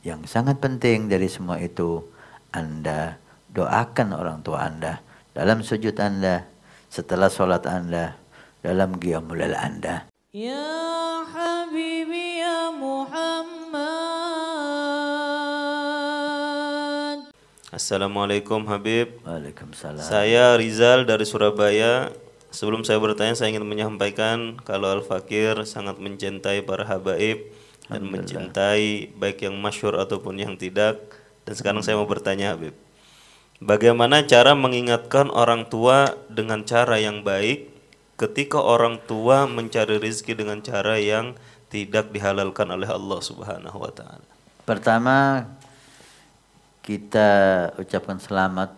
Yang sangat penting dari semua itu, Anda doakan orang tua Anda dalam sujud Anda, setelah sholat Anda, dalam giyamulal Anda. Ya Habibi ya Muhammad. Assalamualaikum Habib. Waalaikumsalam. Saya Rizal dari Surabaya. Sebelum saya bertanya, saya ingin menyampaikan kalau Al-Fakir sangat mencintai para habaib dan mencintai baik yang masyur ataupun yang tidak. Dan sekarang saya mau bertanya Habib. Bagaimana cara mengingatkan orang tua dengan cara yang baik ketika orang tua mencari rezeki dengan cara yang tidak dihalalkan oleh Allah Subhanahu wa taala? Pertama kita ucapkan selamat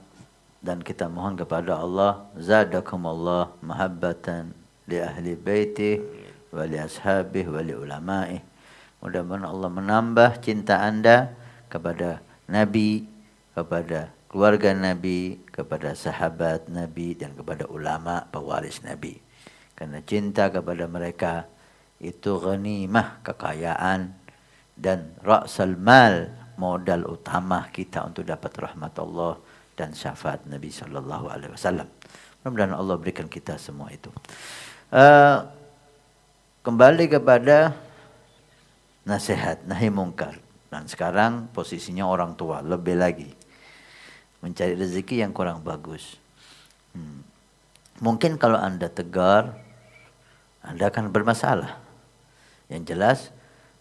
dan kita mohon kepada Allah Allah mahabbatan li ahli baiti wa li wali wa li ulama'i Mudah-mudahan Allah menambah cinta Anda kepada Nabi, kepada keluarga Nabi, kepada sahabat Nabi, dan kepada ulama pewaris Nabi. Karena cinta kepada mereka itu ghanimah kekayaan dan ra'sal mal modal utama kita untuk dapat rahmat Allah dan syafaat Nabi Shallallahu Alaihi Wasallam. Mudah-mudahan Allah berikan kita semua itu. Uh, kembali kepada nasihat, nahi mungkar. Dan sekarang posisinya orang tua, lebih lagi. Mencari rezeki yang kurang bagus. Hmm. Mungkin kalau Anda tegar, Anda akan bermasalah. Yang jelas,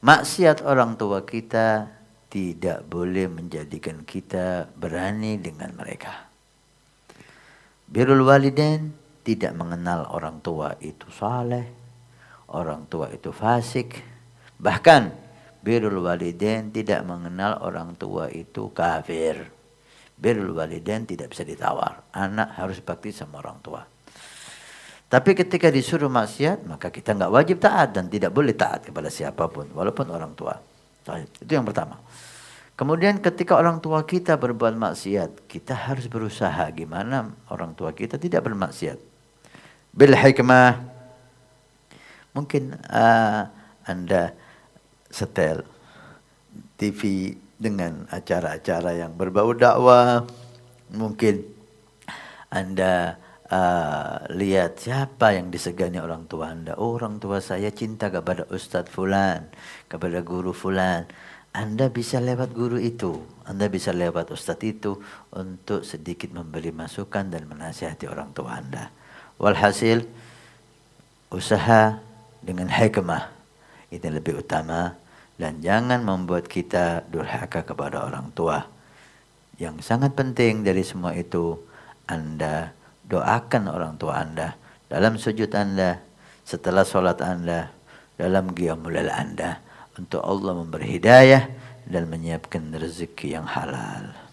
maksiat orang tua kita tidak boleh menjadikan kita berani dengan mereka. Birul Walidin tidak mengenal orang tua itu saleh, orang tua itu fasik, Bahkan birrul walidain tidak mengenal orang tua itu kafir. Birrul walidain tidak bisa ditawar. Anak harus bakti sama orang tua. Tapi ketika disuruh maksiat, maka kita nggak wajib taat dan tidak boleh taat kepada siapapun, walaupun orang tua. Itu yang pertama. Kemudian ketika orang tua kita berbuat maksiat, kita harus berusaha gimana orang tua kita tidak bermaksiat. Bil hikmah. Mungkin uh, Anda setel TV dengan acara-acara yang berbau dakwah. Mungkin Anda uh, lihat siapa yang disegani orang tua Anda. Oh, orang tua saya cinta kepada Ustadz Fulan, kepada guru Fulan. Anda bisa lewat guru itu, Anda bisa lewat ustadz itu untuk sedikit memberi masukan dan menasihati orang tua Anda. Walhasil, usaha dengan hikmah. Ini lebih utama dan jangan membuat kita durhaka kepada orang tua. Yang sangat penting dari semua itu, Anda doakan orang tua Anda dalam sujud Anda, setelah sholat Anda, dalam giyamulal Anda untuk Allah memberi hidayah dan menyiapkan rezeki yang halal.